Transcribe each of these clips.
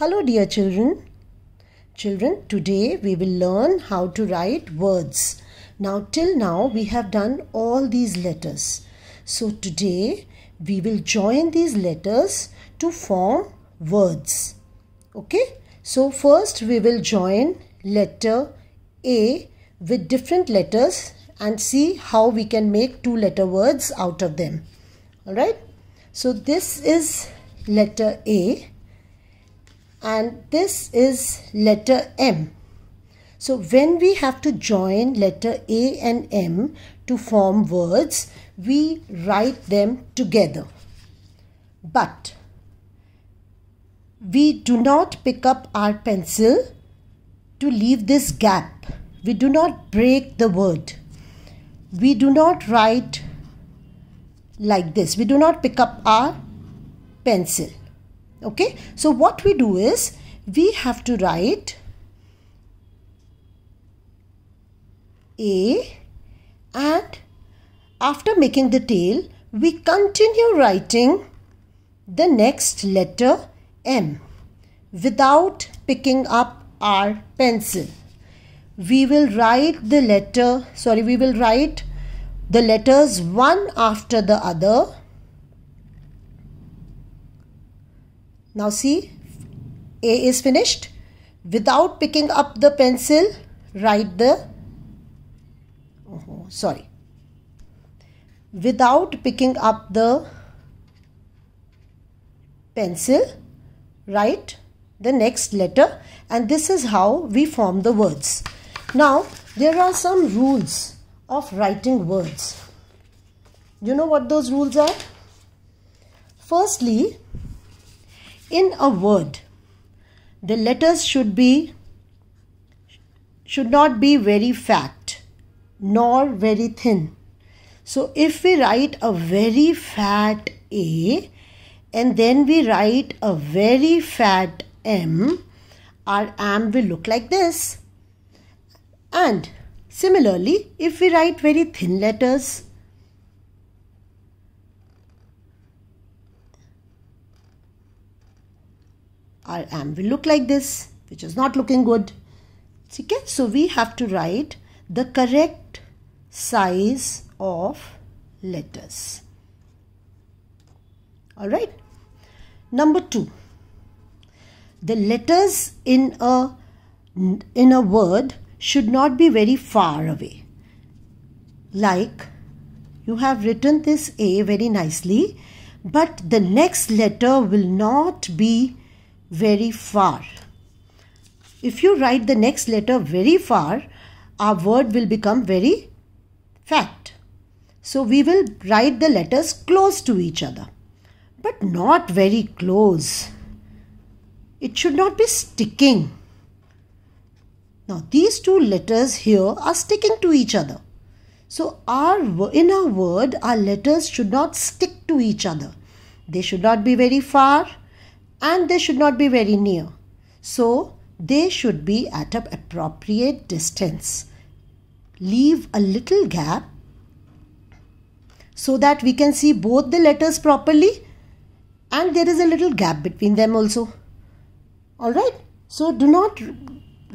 Hello dear children. Children, today we will learn how to write words. Now till now we have done all these letters. So today we will join these letters to form words. Okay. So first we will join letter A with different letters and see how we can make two letter words out of them. Alright. So this is letter A and this is letter M. So when we have to join letter A and M to form words, we write them together. But we do not pick up our pencil to leave this gap. We do not break the word. We do not write like this. We do not pick up our pencil okay so what we do is we have to write a and after making the tail we continue writing the next letter m without picking up our pencil we will write the letter sorry we will write the letters one after the other Now see, A is finished. Without picking up the pencil, write the, oh, sorry, without picking up the pencil, write the next letter and this is how we form the words. Now, there are some rules of writing words. You know what those rules are? Firstly, in a word the letters should be should not be very fat nor very thin so if we write a very fat a and then we write a very fat m our am will look like this and similarly if we write very thin letters our am will look like this, which is not looking good. Okay, so we have to write the correct size of letters. Alright. Number two, the letters in a in a word should not be very far away. Like you have written this A very nicely, but the next letter will not be very far. If you write the next letter very far, our word will become very fat. So we will write the letters close to each other, but not very close. It should not be sticking. Now these two letters here are sticking to each other. So our in our word, our letters should not stick to each other. They should not be very far and they should not be very near. So they should be at an appropriate distance. Leave a little gap so that we can see both the letters properly and there is a little gap between them also. Alright, so do not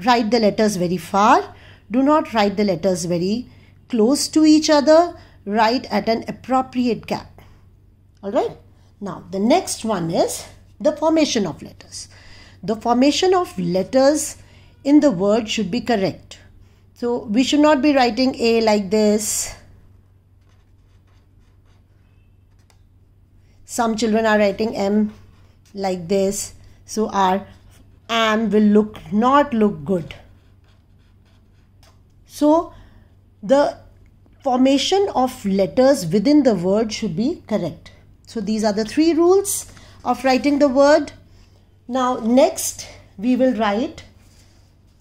write the letters very far, do not write the letters very close to each other, write at an appropriate gap. Alright, now the next one is the formation of letters. The formation of letters in the word should be correct. So we should not be writing A like this. Some children are writing M like this. So our will look not look good. So the formation of letters within the word should be correct. So these are the three rules of writing the word. Now next we will write,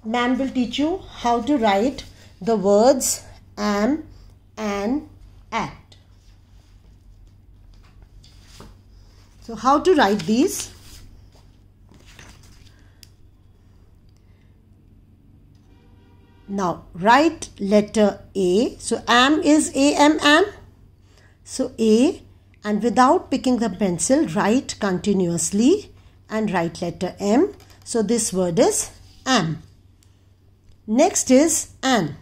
ma'am will teach you how to write the words am, an, at. So how to write these? Now write letter A. So am is A M am. So A and without picking the pencil write continuously and write letter M. So this word is am. Next is an.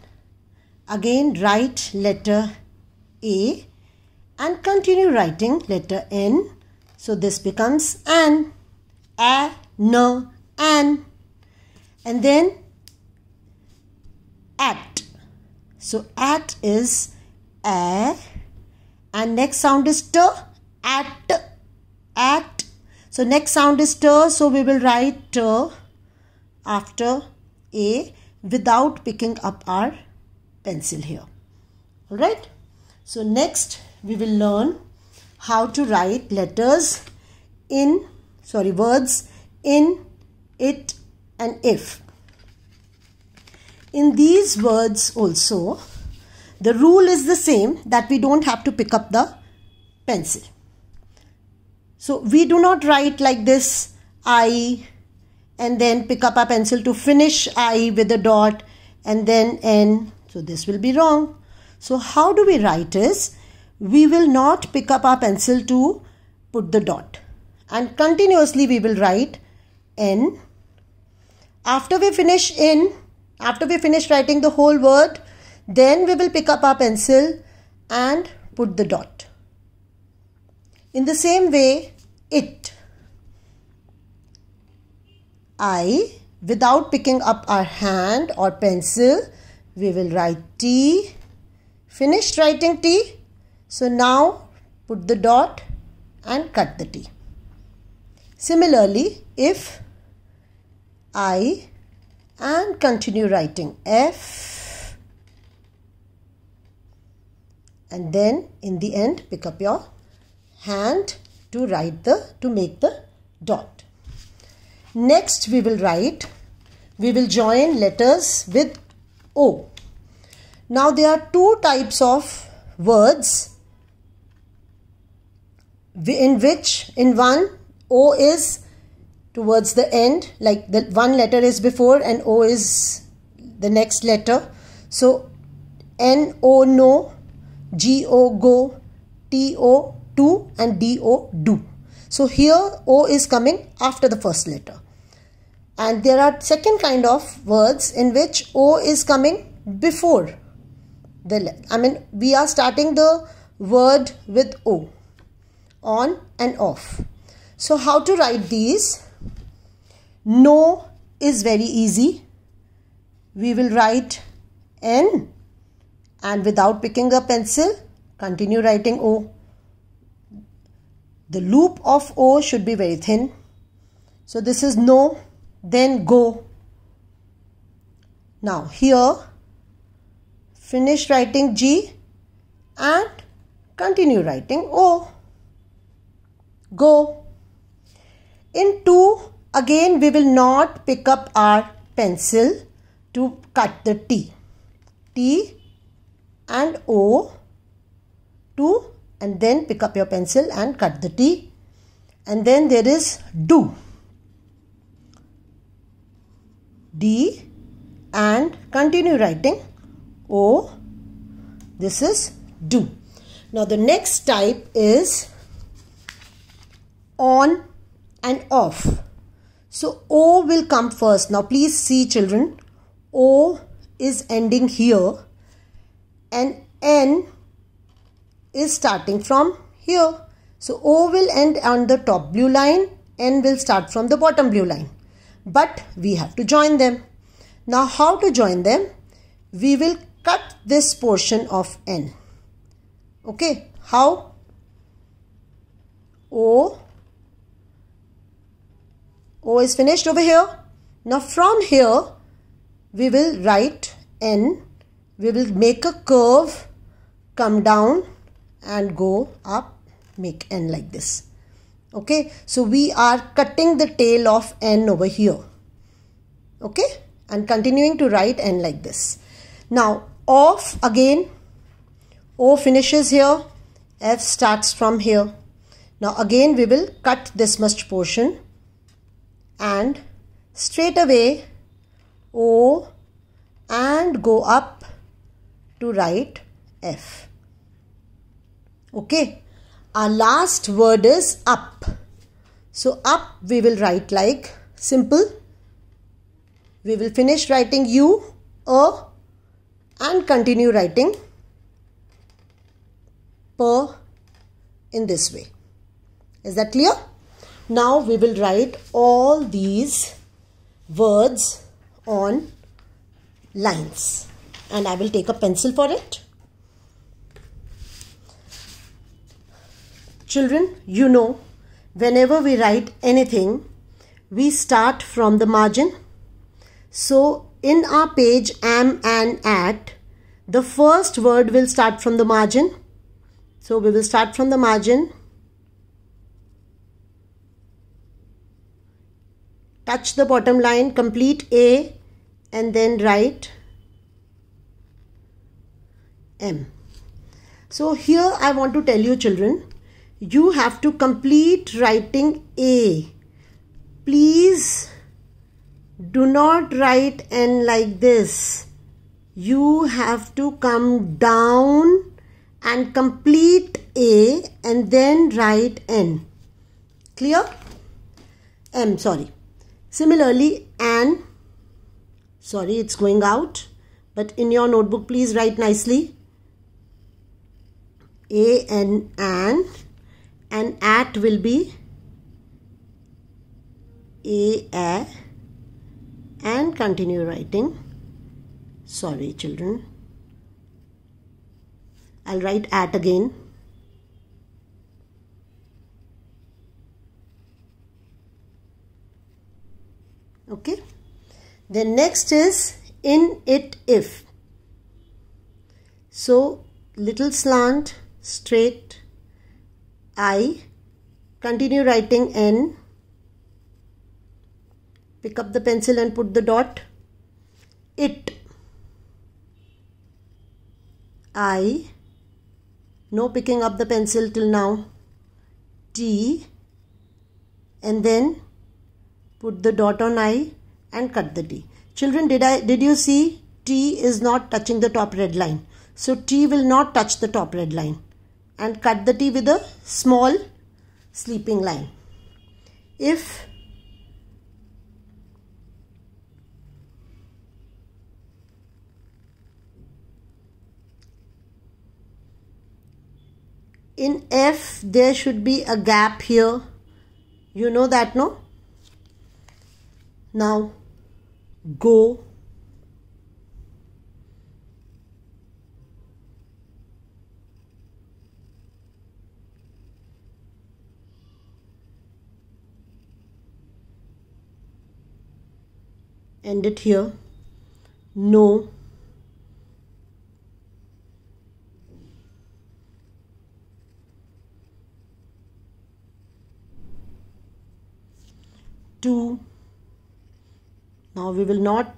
Again write letter A and continue writing letter N. So this becomes an, a, no, an. And then at. So at is a and next sound is t at at so next sound is t so we will write t after a without picking up our pencil here all right so next we will learn how to write letters in sorry words in it and if in these words also the rule is the same that we don't have to pick up the pencil. So we do not write like this I and then pick up our pencil to finish I with a dot and then N. So this will be wrong. So how do we write is we will not pick up our pencil to put the dot and continuously we will write N. After we finish N, after we finish writing the whole word, then we will pick up our pencil and put the dot. In the same way, it. I, without picking up our hand or pencil, we will write T. Finished writing T. So now put the dot and cut the T. Similarly, if I and continue writing F, and then in the end pick up your hand to write the to make the dot next we will write we will join letters with o now there are two types of words in which in one o is towards the end like the one letter is before and o is the next letter so n o no GO go, TO to and DO do. So here O is coming after the first letter. And there are second kind of words in which O is coming before the I mean we are starting the word with O on and off. So how to write these? No is very easy. We will write N and without picking a pencil continue writing O. The loop of O should be very thin. So this is no, then go. Now here finish writing G and continue writing O. Go. In 2 again we will not pick up our pencil to cut the T. T and O to and then pick up your pencil and cut the T and then there is do, D and continue writing O, this is do. Now the next type is on and off. So O will come first. Now please see children, O is ending here and N is starting from here. So O will end on the top blue line, N will start from the bottom blue line. But we have to join them. Now how to join them? We will cut this portion of N. Okay, how? O, O is finished over here. Now from here, we will write N we will make a curve come down and go up make n like this okay so we are cutting the tail of n over here okay and continuing to write n like this now off again o finishes here f starts from here now again we will cut this much portion and straight away o and go up to write F. Okay. Our last word is up. So up we will write like simple. We will finish writing U, O and continue writing P in this way. Is that clear? Now we will write all these words on lines and I will take a pencil for it. Children, you know, whenever we write anything, we start from the margin. So in our page am and at, the first word will start from the margin. So we will start from the margin. Touch the bottom line, complete A and then write m. So here I want to tell you children, you have to complete writing A. Please do not write N like this. You have to come down and complete A and then write N. Clear? M, sorry. Similarly, an, sorry, it's going out. But in your notebook, please write nicely. A N an and at will be A A and continue writing. Sorry children. I'll write at again. Okay. The next is in it if. So little slant straight I continue writing N pick up the pencil and put the dot it I no picking up the pencil till now T and then put the dot on I and cut the T children did I did you see T is not touching the top red line so T will not touch the top red line and cut the T with a small sleeping line. If in F there should be a gap here. You know that no? Now go end it here no two now we will not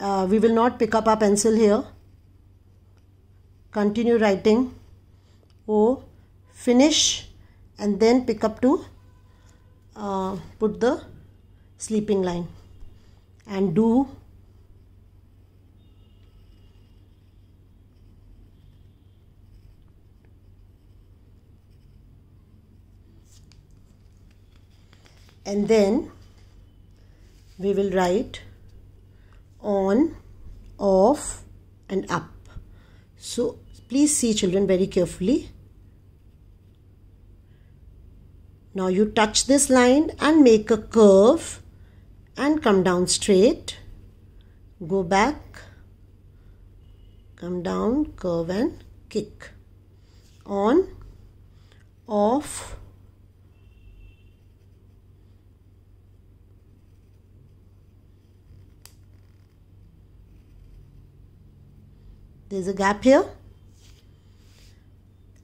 uh, we will not pick up our pencil here continue writing o finish and then pick up to uh, put the sleeping line and do and then we will write on off and up so please see children very carefully now you touch this line and make a curve and come down straight go back come down curve and kick on off there's a gap here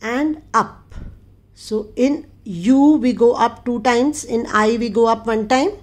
and up so in u we go up two times in i we go up one time